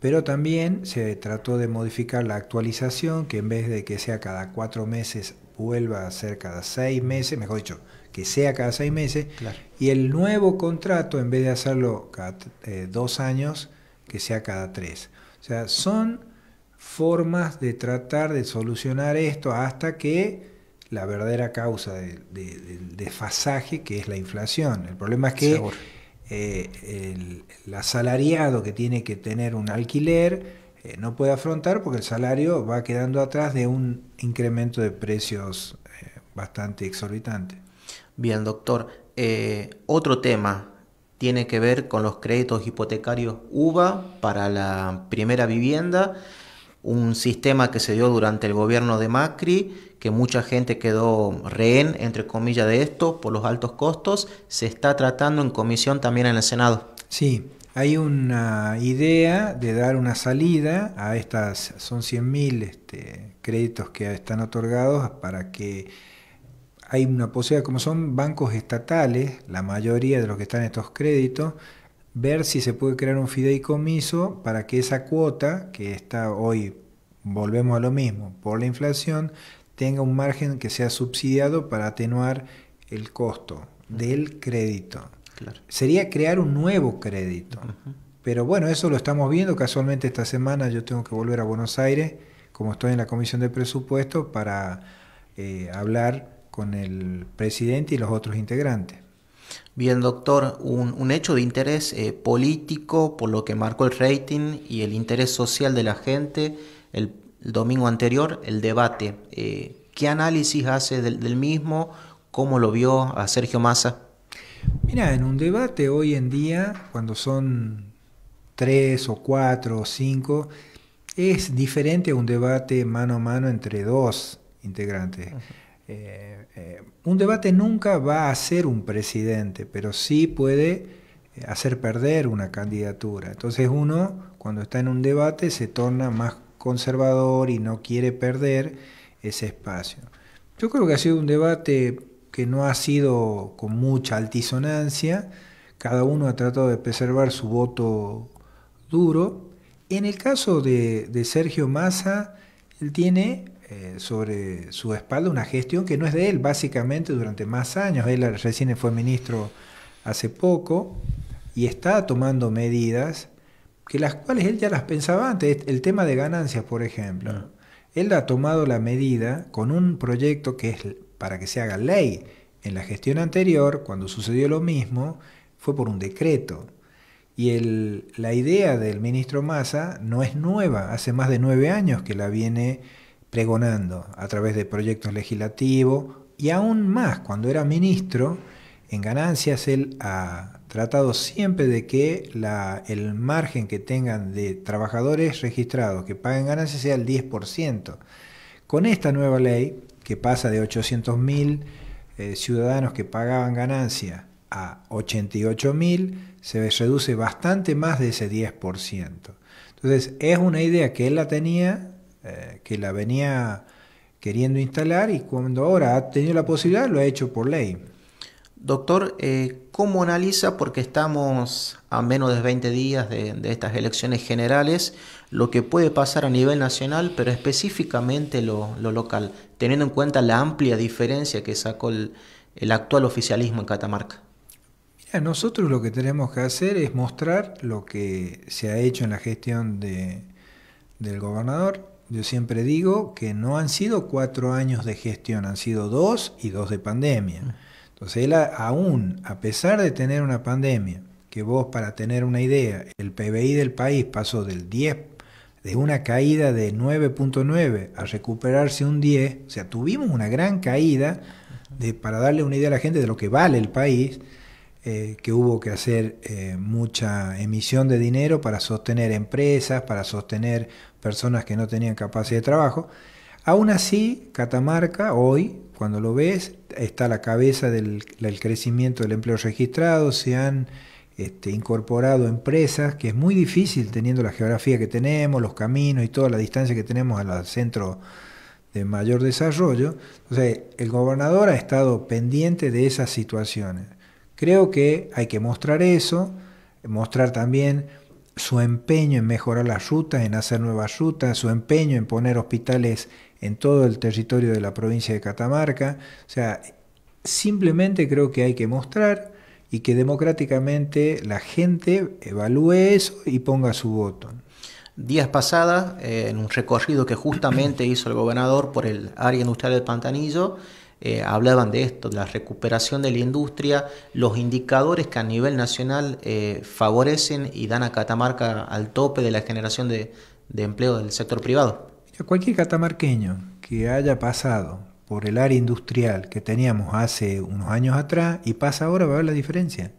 Pero también se trató de modificar la actualización, que en vez de que sea cada cuatro meses, vuelva a ser cada seis meses, mejor dicho, que sea cada seis meses. Y el nuevo contrato, en vez de hacerlo cada eh, dos años, que sea cada tres. O sea, son formas de tratar de solucionar esto hasta que la verdadera causa del desfasaje, que es la inflación. El problema es que eh, el, asalariado que tiene que tener un alquiler eh, no puede afrontar porque el salario va quedando atrás de un incremento de precios eh, bastante exorbitante. Bien, doctor. otro tema tiene que ver con los créditos hipotecarios UBA para la primera vivienda, un sistema que se dio durante el gobierno de Macri que mucha gente quedó rehén, entre comillas, de esto por los altos costos, se está tratando en comisión también en el Senado. Sí, hay una idea de dar una salida a estas, son 100.000 este, créditos que están otorgados para que hay una posibilidad, como son bancos estatales, la mayoría de los que están en estos créditos, ver si se puede crear un fideicomiso para que esa cuota que está hoy, volvemos a lo mismo, por la inflación, tenga un margen que sea subsidiado para atenuar el costo del crédito. Sería crear un nuevo crédito. Pero bueno, eso lo estamos viendo. Casualmente esta semana yo tengo que volver a Buenos Aires, como estoy en la Comisión de Presupuesto, para eh, hablar con el presidente y los otros integrantes. Bien, doctor, un, hecho de interés eh, político por lo que marcó el rating y el interés social de la gente, el el domingo anterior, el debate. Eh, ¿Qué análisis hace del, mismo? ¿Cómo lo vio a Sergio Massa? Mira, en un debate hoy en día, cuando son tres o cuatro o cinco, es diferente a un debate mano a mano entre dos integrantes. Eh, eh, un debate nunca va a ser un presidente, pero sí puede hacer perder una candidatura. Entonces uno, cuando está en un debate, se torna más conservador y no quiere perder ese espacio. Yo creo que ha sido un debate que no ha sido con mucha altisonancia, cada uno ha tratado de preservar su voto duro. En el caso de, Sergio Massa, él tiene eh, sobre su espalda una gestión que no es de él, básicamente durante más años. Él recién fue ministro hace poco y está tomando medidas que las cuales él ya las pensaba antes. Este, el tema de ganancias, por ejemplo. Ah. Él ha tomado la medida con un proyecto que es para que se haga ley. En la gestión anterior, cuando sucedió lo mismo, fue por un decreto. Y el, la idea del ministro Massa no es nueva, hace más de nueve años que la viene pregonando a través de proyectos legislativos y aún más cuando era ministro, en ganancias él ha... Ah, tratado siempre de que el margen que tengan de trabajadores registrados que paguen ganancias sea el 10%. Con esta nueva ley, que pasa de 800.000 eh, ciudadanos que pagaban ganancia a 88.000, se reduce bastante más de ese 10%. Entonces, es una idea que él la tenía, eh, que la venía queriendo instalar y cuando ahora ha tenido la posibilidad lo ha hecho por ley. Doctor, eh, ¿cómo analiza, porque estamos a menos de 20 días de, estas elecciones generales, lo que puede pasar a nivel nacional, pero específicamente lo, local, teniendo en cuenta la amplia diferencia que sacó el, actual oficialismo en Catamarca? nosotros lo que tenemos que hacer es mostrar lo que se ha hecho en la gestión del gobernador, yo siempre digo que no han sido cuatro años de gestión, han sido dos y dos de pandemia. Entonces él aún, a pesar de tener una pandemia, que vos para tener una idea, el PBI del país pasó del 10, de una caída de 9.9 a recuperarse un 10, o sea, tuvimos una gran caída de, para darle una idea a la gente de lo que vale el país, eh, que hubo que hacer eh, mucha emisión de dinero para sostener empresas, para sostener personas que no tenían capacidad de trabajo, Aún así, Catamarca hoy, cuando lo ves, está a la cabeza del, crecimiento del empleo registrado, se han este, incorporado empresas, que es muy difícil teniendo la geografía que tenemos, los caminos y toda la distancia que tenemos al centro de mayor desarrollo. Entonces, el gobernador ha estado pendiente de esas situaciones. Creo que hay que mostrar eso, mostrar también su empeño en mejorar las rutas, en hacer nuevas rutas, su empeño en poner hospitales en todo el territorio de la provincia de Catamarca. O sea, simplemente creo que hay que mostrar y que democráticamente la gente evalúe eso y ponga su voto. Días pasadas, eh, en un recorrido que justamente hizo el gobernador por el área industrial del Pantanillo, eh, hablaban de esto, de la recuperación de la industria, los indicadores que a nivel nacional eh, favorecen y dan a Catamarca al tope de la generación de, empleo del sector privado. cualquier catamarqueño que haya pasado por el área industrial que teníamos hace unos años atrás y pasa ahora va a ver la diferencia.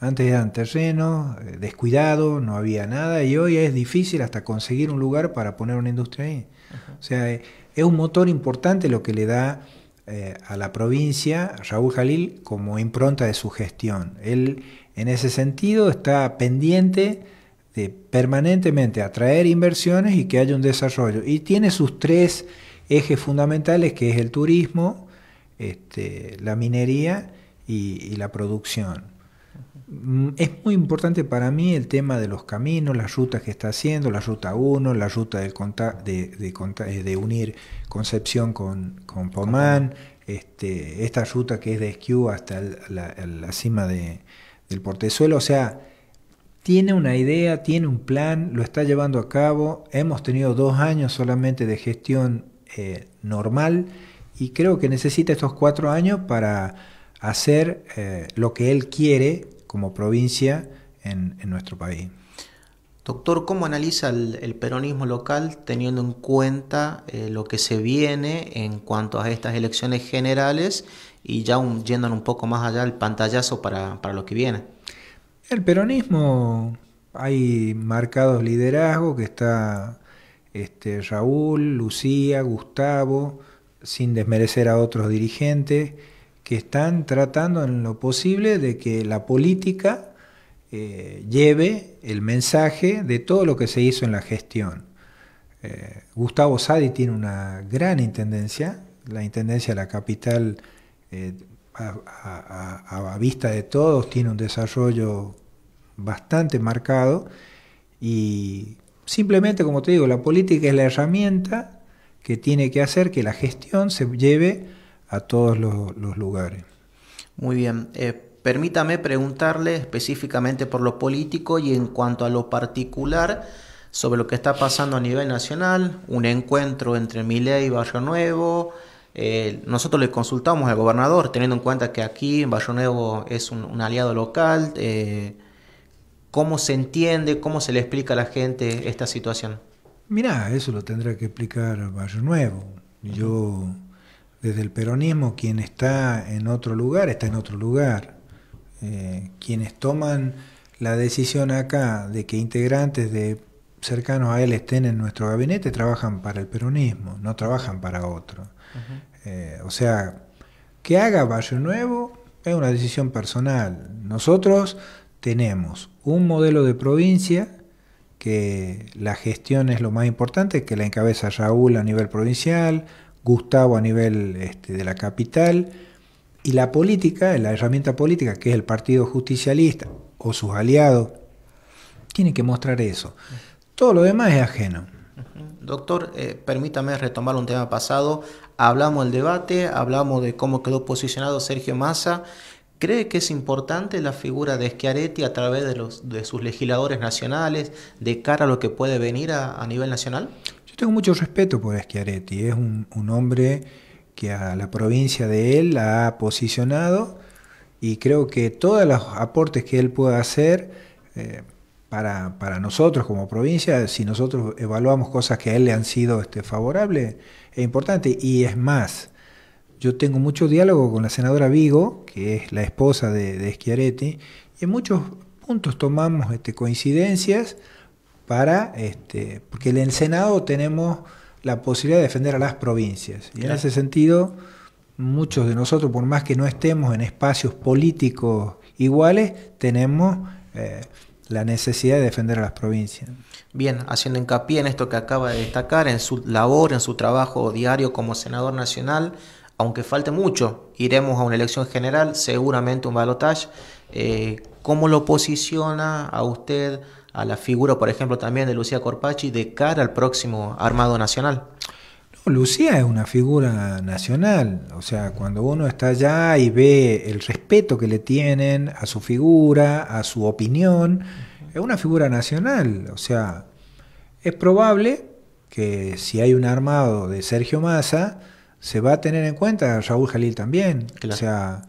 Antes eran terreno eh, descuidado, no había nada y hoy es difícil hasta conseguir un lugar para poner una industria ahí. O sea, es un motor importante lo que le da eh, a la provincia, Raúl Jalil, como impronta de su gestión. Él, en ese sentido, está pendiente de permanentemente atraer inversiones y que haya un desarrollo. Y tiene sus tres ejes fundamentales, que es el turismo, este, la minería y la producción. Mm, es muy importante para mí el tema de los caminos, las rutas que está haciendo, la ruta 1, la ruta del eh, de, unir Concepción con, con Pomán, este, esta ruta que es de Esquiú hasta la, cima del portezuelo. O sea, tiene una idea, tiene un plan, lo está llevando a cabo. Hemos tenido dos años solamente de gestión eh, normal y creo que necesita estos cuatro años para hacer eh, lo que él quiere como provincia en, nuestro país. Doctor, ¿cómo analiza el, peronismo local teniendo en cuenta eh, lo que se viene en cuanto a estas elecciones generales y ya un, yendo un poco más allá el pantallazo para, lo que viene? El peronismo, hay marcados liderazgos que está este, Raúl, Lucía, Gustavo, sin desmerecer a otros dirigentes que están tratando en lo posible de que la política eh, lleve el mensaje de todo lo que se hizo en la gestión. Eh, Gustavo Sadi tiene una gran intendencia, la intendencia de la capital eh, a, a, vista de todos tiene un desarrollo bastante marcado y simplemente, como te digo, la política es la herramienta que tiene que hacer que la gestión se lleve a todos los, lugares. Muy bien. Eh, permítame preguntarle específicamente por lo político y en cuanto a lo particular sobre lo que está pasando a nivel nacional, un encuentro entre Miley y Barrio Nuevo. Eh, nosotros le consultamos al gobernador, teniendo en cuenta que aquí Barrio Nuevo es un, aliado local. Eh, ¿Cómo se entiende, cómo se le explica a la gente esta situación? Mirá, eso lo tendrá que explicar Barrio Nuevo. Yo desde el peronismo, quien está en otro lugar, está en otro lugar. Eh, quienes toman la decisión acá de que integrantes de cercanos a él estén en nuestro gabinete, trabajan para el peronismo, no trabajan para otro. Eh, o sea, que haga Valle Nuevo es una decisión personal. Nosotros tenemos un modelo de provincia que la gestión es lo más importante, que la encabeza Raúl a nivel provincial, Gustavo a nivel este, de la capital, y la política, la herramienta política, que es el Partido Justicialista o sus aliados, tiene que mostrar eso. Todo lo demás es ajeno. Doctor, eh, permítame retomar un tema pasado. Hablamos del debate, hablamos de cómo quedó posicionado Sergio Massa. ¿Cree que es importante la figura de Schiaretti a través de, los, de sus legisladores nacionales de cara a lo que puede venir a nivel nacional? tengo mucho respeto por Schiaretti, es un, hombre que a la provincia de él la ha posicionado y creo que todos los aportes que él pueda hacer eh, para, nosotros como provincia, si nosotros evaluamos cosas que a él le han sido este, favorables, es importante. Y es más, yo tengo mucho diálogo con la senadora Vigo, que es la esposa de, de Schiaretti, y en muchos puntos tomamos este, coincidencias para, este, porque en el Senado tenemos la posibilidad de defender a las provincias. Y en ese sentido, muchos de nosotros, por más que no estemos en espacios políticos iguales, tenemos eh, la necesidad de defender a las provincias. Bien, haciendo hincapié en esto que acaba de destacar, en su labor, en su trabajo diario como senador nacional, aunque falte mucho, iremos a una elección general, seguramente un balotaje. Eh, ¿Cómo lo posiciona a usted? a la figura, por ejemplo, también de Lucía Corpachi de cara al próximo Armado Nacional? No, Lucía es una figura nacional, o sea, cuando uno está allá y ve el respeto que le tienen a su figura, a su opinión, es una figura nacional, o sea, es probable que si hay un armado de Sergio Massa, se va a tener en cuenta a Raúl Jalil también, o sea,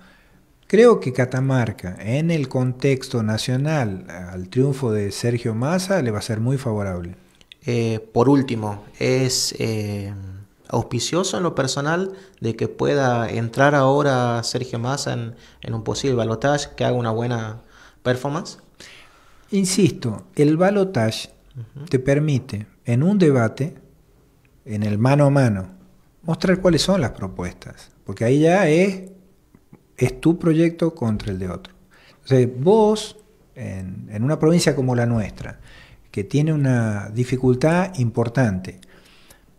Creo que Catamarca, en el contexto nacional, al triunfo de Sergio Massa le va a ser muy favorable. Eh, por último, es eh, auspicioso en lo personal de que pueda entrar ahora Sergio Massa en, un posible balotaje, que haga una buena performance. Insisto, el balotaje te permite, en un debate, en el mano a mano, mostrar cuáles son las propuestas, porque ahí ya es es tu proyecto contra el de otro. Entonces, vos, en, una provincia como la nuestra, que tiene una dificultad importante,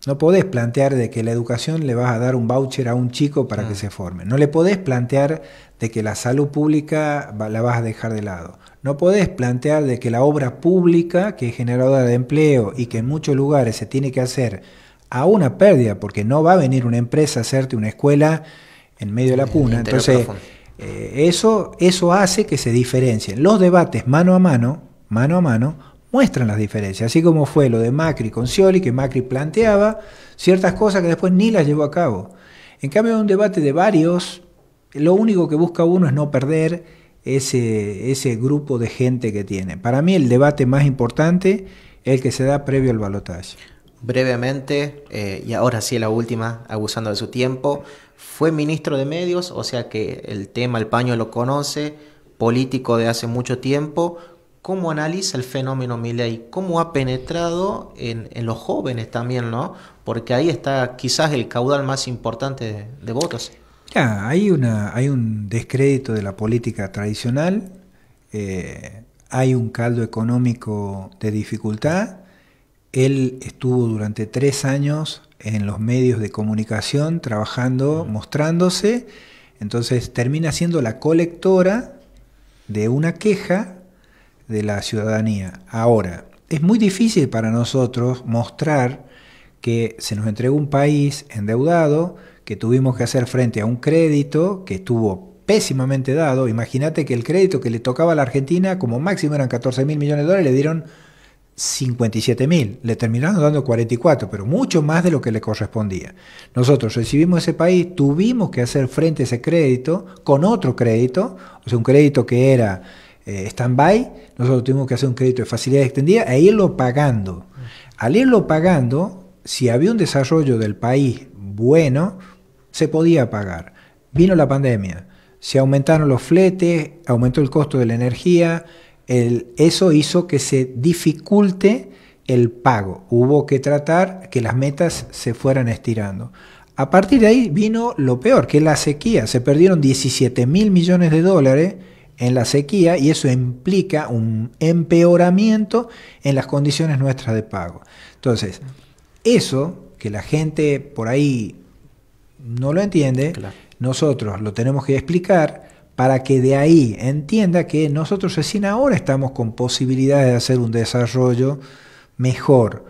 no podés plantear de que la educación le vas a dar un voucher a un chico para que mm. se forme. No le podés plantear de que la salud pública la vas a dejar de lado. No podés plantear de que la obra pública, que es generadora de empleo y que en muchos lugares se tiene que hacer a una pérdida, porque no va a venir una empresa a hacerte una escuela en medio de la cuna, Entonces, eh, eso, eso hace que se diferencien. Los debates mano a mano, mano a mano, muestran las diferencias, así como fue lo de Macri con Scioli, que Macri planteaba ciertas cosas que después ni las llevó a cabo. En cambio, en un debate de varios, lo único que busca uno es no perder ese, ese grupo de gente que tiene. Para mí el debate más importante es el que se da previo al balotaje brevemente, eh, y ahora sí la última, abusando de su tiempo, fue ministro de medios, o sea que el tema, el paño lo conoce, político de hace mucho tiempo. ¿Cómo analiza el fenómeno Miley? ¿Cómo ha penetrado en, los jóvenes también, no? Porque ahí está quizás el caudal más importante de, votos. hay, un descrédito de la política tradicional, eh, hay un caldo económico de dificultad, él estuvo durante tres años en los medios de comunicación trabajando, mostrándose, entonces termina siendo la colectora de una queja de la ciudadanía. Ahora, es muy difícil para nosotros mostrar que se nos entregó un país endeudado, que tuvimos que hacer frente a un crédito que estuvo pésimamente dado. Imagínate que el crédito que le tocaba a la Argentina como máximo eran 14 mil millones de dólares, le dieron 57 mil, le terminaron dando 44, pero mucho más de lo que le correspondía. Nosotros recibimos ese país, tuvimos que hacer frente a ese crédito con otro crédito, o sea, un crédito que era eh, stand-by, nosotros tuvimos que hacer un crédito de facilidad extendida e irlo pagando. Al irlo pagando, si había un desarrollo del país bueno, se podía pagar. Vino la pandemia, se aumentaron los fletes, aumentó el costo de la energía, eso hizo que se dificulte el pago. Hubo que tratar que las metas se fueran estirando. A partir de ahí vino lo peor, que es la sequía. Se perdieron 17 mil millones de dólares en la sequía y eso implica un empeoramiento en las condiciones nuestras de pago. Entonces, eso que la gente por ahí no lo entiende, nosotros lo tenemos que explicar para que de ahí entienda que nosotros recién ahora estamos con posibilidades de hacer un desarrollo mejor.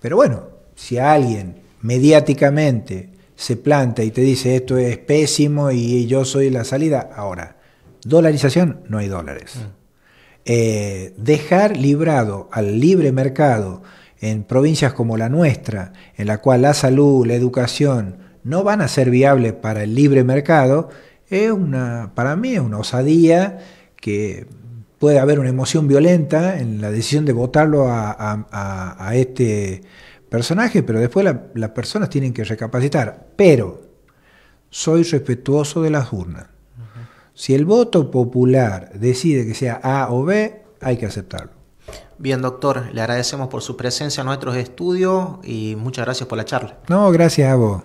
Pero bueno, si alguien mediáticamente se planta y te dice esto es pésimo y yo soy la salida, ahora, dolarización, no hay dólares. Mm. Eh, dejar librado al libre mercado en provincias como la nuestra, en la cual la salud, la educación no van a ser viables para el libre mercado, es una, para mí es una osadía que puede haber una emoción violenta en la decisión de votarlo a, este personaje, pero después las personas tienen que recapacitar. Pero soy respetuoso de las urnas. Si el voto popular decide que sea A o B, hay que aceptarlo. Bien, doctor, le agradecemos por su presencia en nuestros estudios y muchas gracias por la charla. No, gracias a vos.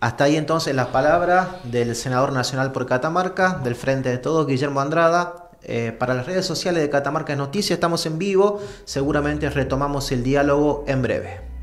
Hasta ahí entonces las palabras del senador nacional por Catamarca, del Frente de Todos, Guillermo Andrada. Eh, para las redes sociales de Catamarca es Noticias estamos en vivo, seguramente retomamos el diálogo en breve.